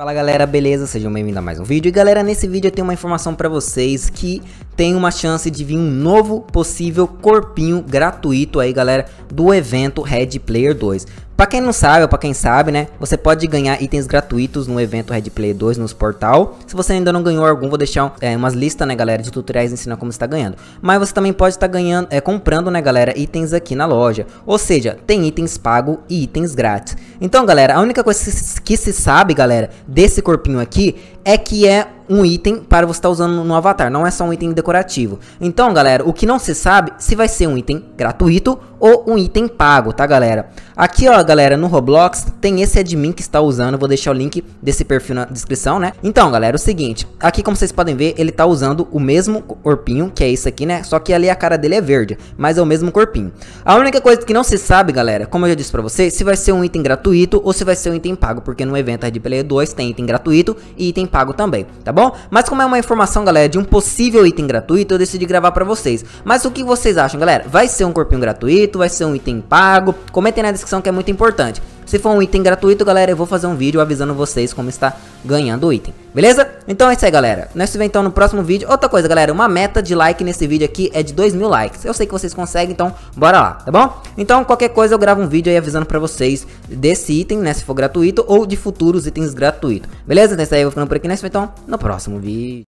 Fala galera, beleza? Sejam bem-vindos a mais um vídeo. E galera, nesse vídeo eu tenho uma informação para vocês que tem uma chance de vir um novo possível corpinho gratuito aí, galera, do evento Red Player 2. Para quem não sabe, ou para quem sabe, né, você pode ganhar itens gratuitos no evento Red Play 2 nos portal. Se você ainda não ganhou algum, vou deixar é, umas listas, né, galera, de tutoriais ensinando como está ganhando. Mas você também pode estar tá ganhando, é, comprando, né, galera, itens aqui na loja. Ou seja, tem itens pago e itens grátis. Então, galera, a única coisa que se sabe, galera, desse corpinho aqui é que é um item para você estar tá usando no avatar, não é só um item decorativo. Então, galera, o que não se sabe se vai ser um item gratuito ou um item pago, tá, galera? Aqui, ó, galera, no Roblox tem esse admin que está usando, vou deixar o link desse perfil na descrição, né? Então, galera, é o seguinte, aqui como vocês podem ver, ele está usando o mesmo corpinho, que é isso aqui, né? Só que ali a cara dele é verde, mas é o mesmo corpinho. A única coisa que não se sabe, galera, como eu já disse pra você, se vai ser um item gratuito ou se vai ser um item pago, porque no evento Red Player 2 tem item gratuito e item pago também, tá bom? Mas como é uma informação, galera, de um possível item gratuito, eu decidi gravar pra vocês. Mas o que vocês acham, galera? Vai ser um corpinho gratuito? Vai ser um item pago? Comentem na descrição que é muito importante. Se for um item gratuito, galera, eu vou fazer um vídeo avisando vocês como está ganhando o item. Beleza? Então é isso aí, galera. Nós se vemos então no próximo vídeo. Outra coisa, galera, uma meta de like nesse vídeo aqui é de 2 mil likes. Eu sei que vocês conseguem, então bora lá, tá bom? Então qualquer coisa eu gravo um vídeo aí avisando pra vocês desse item, né, se for gratuito, ou de futuros itens gratuitos. Beleza? Então é isso aí, eu vou ficando por aqui. Nós se vemos então no próximo vídeo.